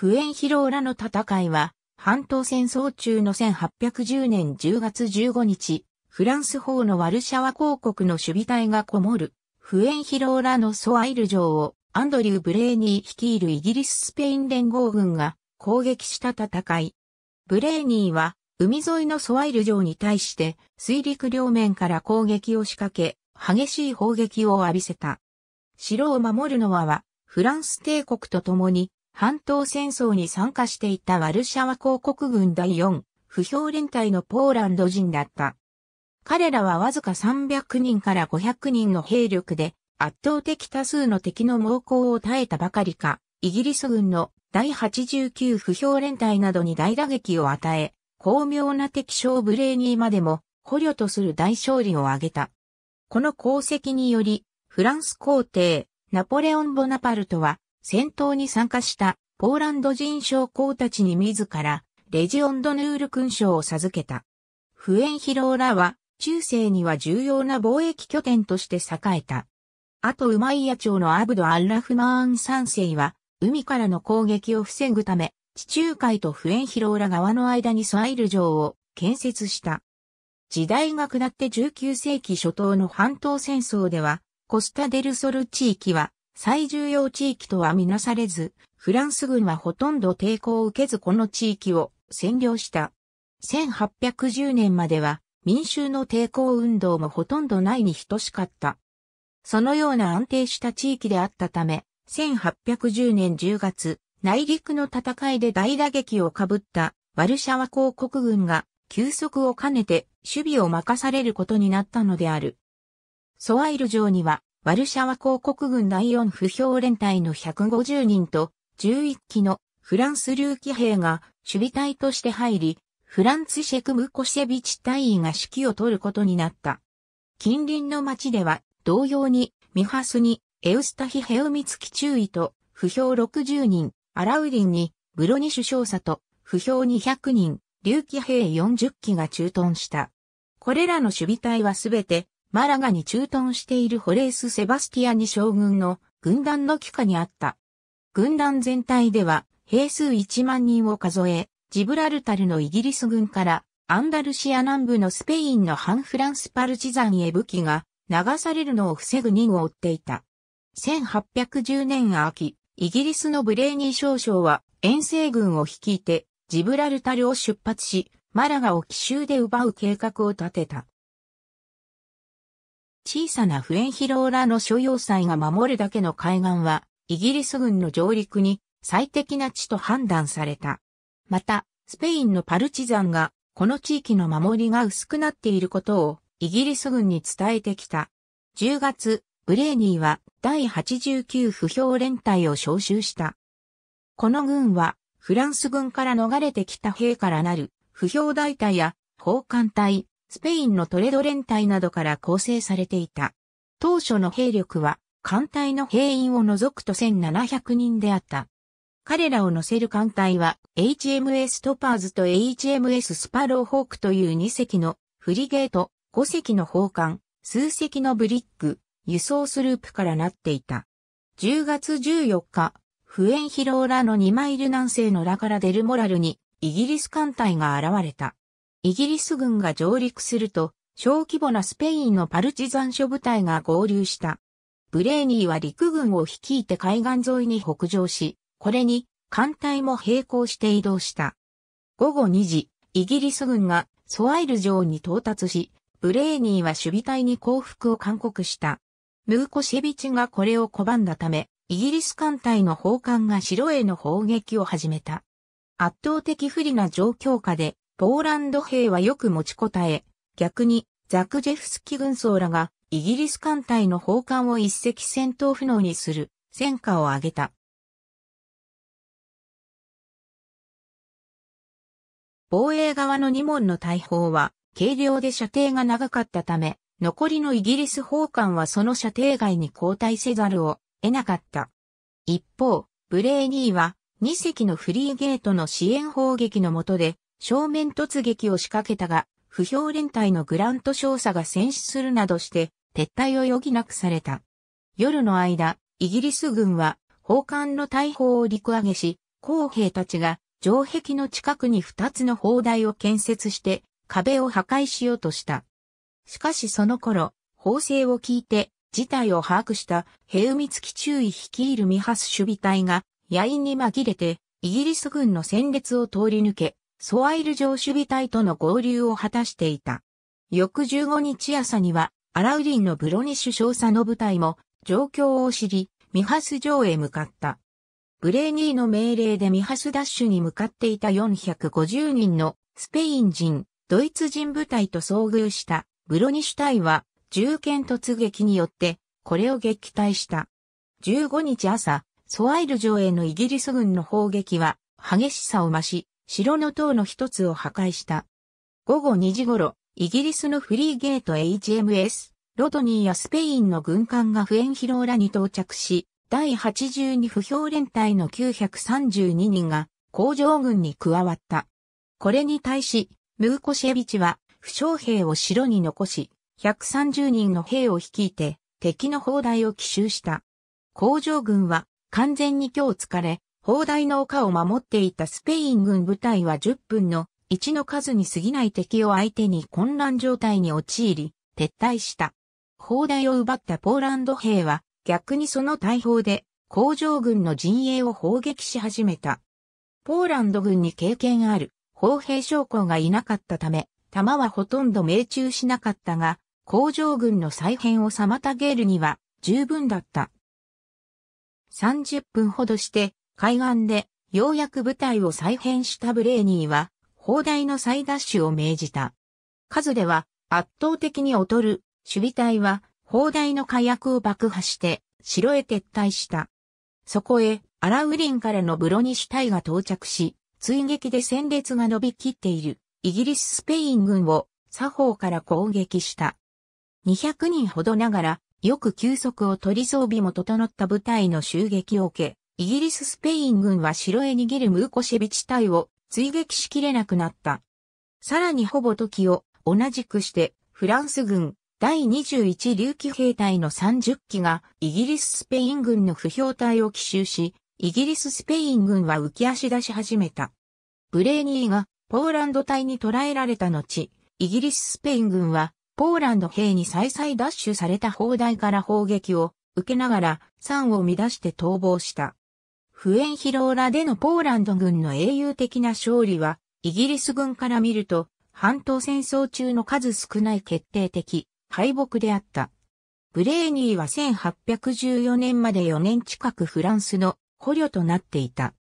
フエンヒローラの戦いは、半島戦争中の1810年10月15日、フランス法のワルシャワ公国の守備隊がこもる、フエンヒローラのソアイル城をアンドリュー・ブレーニー率いるイギリス・スペイン連合軍が攻撃した戦い。ブレーニーは海沿いのソワイル城に対して水陸両面から攻撃を仕掛け、激しい砲撃を浴びせた。城を守るのはフランス帝国と共に半島戦争に参加していたワルシャワ公国軍第4、不評連隊のポーランド人だった。彼らはわずか300人から500人の兵力で、圧倒的多数の敵の猛攻を耐えたばかりか、イギリス軍の第89不評連隊などに大打撃を与え、巧妙な敵将ブレーニーまでも捕虜とする大勝利を挙げた。この功績により、フランス皇帝、ナポレオン・ボナパルトは、戦闘に参加したポーランド人将校たちに自らレジオンドヌール勲章を授けた。フエンヒローラは中世には重要な貿易拠点として栄えた。あとウマイヤ朝のアブド・アッラフマーン三世は海からの攻撃を防ぐため地中海とフエンヒローラ側の間にワイル城を建設した。時代が下って19世紀初頭の半島戦争では、コスタデルソル地域は最重要地域とはみなされず、フランス軍はほとんど抵抗を受けずこの地域を占領した。1810年までは民衆の抵抗運動もほとんどないに等しかった。そのような安定した地域であったため、1810年10月、内陸の戦いで大打撃をかぶったワルシャワ公国軍が休息を兼ねて守備を任されることになったのである。ソワイル城にはワルシャワ公国軍第4不評連隊の150人と11機のフランス流騎兵が守備隊として入り、フランツシェク・ムコシェビチ隊員が指揮を取ることになった。近隣の町では同様にミハスにエウスタヒ・ヘウミツキ中尉と不評60人、アラウリンにブロニシュ少佐と不評200人、竜騎兵40機が駐屯した。これらの守備隊はすべてマラガに駐屯しているホレース・セバスティアに将軍の軍団の帰下にあった。軍団全体では兵数1万人を数え、ジブラルタルのイギリス軍からアンダルシア南部のスペインの反フランスパルチザンへ武器が流されるのを防ぐ任を追っていた。1810年秋、イギリスのブレーニー少将は遠征軍を率いてジブラルタルを出発し、マラガを奇襲で奪う計画を立てた。小さなフエンヒローラの所要塞が守るだけの海岸は、イギリス軍の上陸に最適な地と判断された。また、スペインのパルチザンが、この地域の守りが薄くなっていることを、イギリス軍に伝えてきた。10月、ブレーニーは第89不評連隊を招集した。この軍は、フランス軍から逃れてきた兵からなる、不評大隊や、砲艦隊、スペインのトレド連隊などから構成されていた。当初の兵力は、艦隊の兵員を除くと1700人であった。彼らを乗せる艦隊は、HMS トパーズと HMS スパローホークという2隻のフリゲート、5隻の砲艦、数隻のブリック、輸送スループからなっていた。10月14日、フエンヒローラの2マイル南西のラからデルモラルにイギリス艦隊が現れた。イギリス軍が上陸すると、小規模なスペインのパルチザン諸部隊が合流した。ブレーニーは陸軍を率いて海岸沿いに北上し、これに艦隊も並行して移動した。午後2時、イギリス軍がソワイル城に到達し、ブレーニーは守備隊に降伏を勧告した。ムーコシェビチがこれを拒んだため、イギリス艦隊の砲艦が城への砲撃を始めた。圧倒的不利な状況下で、ポーランド兵はよく持ちこたえ、逆にザクジェフスキ軍曹らがイギリス艦隊の砲艦を一隻戦闘不能にする戦果を挙げた。防衛側の2門の大砲は軽量で射程が長かったため、残りのイギリス砲艦はその射程外に後退せざるを得なかった。一方、ブレーニーは2隻のフリーゲートの支援砲撃の下で正面突撃を仕掛けたが、不評連隊のグラント少佐が戦死するなどして、撤退を余儀なくされた。夜の間、イギリス軍は、砲艦の大砲を陸揚げし、工兵たちが、城壁の近くに二つの砲台を建設して、壁を破壊しようとした。しかしその頃、砲声を聞いて、事態を把握した、ヘウミツキ率いるミハス守備隊が、野員に紛れて、イギリス軍の戦列を通り抜け、ソアイル城守備隊との合流を果たしていた。翌15日朝には、アラウリンのブロニッシュ少佐の部隊も、状況を知り、ミハス城へ向かった。ブレーニーの命令でミハスダッシュに向かっていた450人のスペイン人、ドイツ人部隊と遭遇したブロニシュ隊は銃剣突撃によってこれを撃退した。15日朝、ソワイル城へのイギリス軍の砲撃は激しさを増し、城の塔の一つを破壊した。午後2時頃、イギリスのフリーゲート HMS、ロドニーやスペインの軍艦がフエンヒローラに到着し、第82不評連隊の932人が工場軍に加わった。これに対し、ムーコシェビチは負傷兵を城に残し、130人の兵を率いて敵の砲台を奇襲した。工場軍は完全に今日疲れ、砲台の丘を守っていたスペイン軍部隊は10分の1の数に過ぎない敵を相手に混乱状態に陥り、撤退した。砲台を奪ったポーランド兵は、逆にその大砲で、工場軍の陣営を砲撃し始めた。ポーランド軍に経験ある、砲兵将校がいなかったため、弾はほとんど命中しなかったが、工場軍の再編を妨げるには十分だった。30分ほどして、海岸で、ようやく部隊を再編したブレーニーは、砲台の再奪取を命じた。数では、圧倒的に劣る、守備隊は、砲台の火薬を爆破して、城へ撤退した。そこへ、アラウリンからのブロニシュ隊が到着し、追撃で戦列が伸びきっている、イギリス・スペイン軍を、左方から攻撃した。200人ほどながら、よく休息を取り装備も整った部隊の襲撃を受け、イギリススペイン軍は城へ逃げるムーコシェビ地帯を追撃しきれなくなった。さらにほぼ時を同じくしてフランス軍第21流騎兵隊の30機がイギリススペイン軍の不評隊を奇襲し、イギリススペイン軍は浮き足出し始めた。ブレーニーがポーランド隊に捕らえられた後、イギリススペイン軍はポーランド兵に再々奪取された砲台から砲撃を受けながら山を乱して逃亡した。フエンヒローラでのポーランド軍の英雄的な勝利は、イギリス軍から見ると、半島戦争中の数少ない決定的敗北であった。ブレーニーは1814年まで4年近くフランスの捕虜となっていた。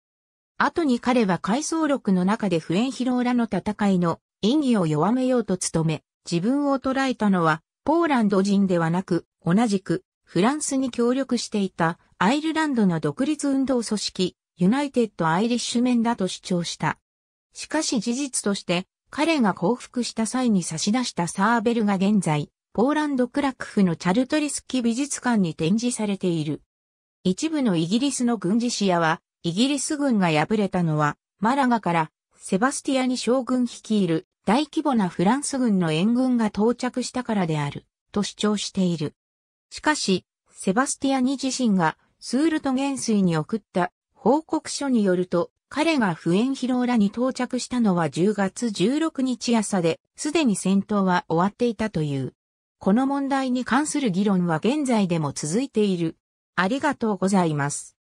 後に彼は回想録の中でフエンヒローラの戦いの意義を弱めようと努め、自分を捉えたのは、ポーランド人ではなく、同じく、フランスに協力していたアイルランドの独立運動組織、ユナイテッド・アイリッシュメンだと主張した。しかし事実として、彼が降伏した際に差し出したサーベルが現在、ポーランドクラクフのチャルトリスキ美術館に展示されている。一部のイギリスの軍事視野は、イギリス軍が敗れたのは、マラガからセバスティアに将軍率いる大規模なフランス軍の援軍が到着したからである、と主張している。しかし、セバスティアニ自身がスールト元帥に送った報告書によると、彼がフエンヒローラに到着したのは10月16日朝で、すでに戦闘は終わっていたという。この問題に関する議論は現在でも続いている。ありがとうございます。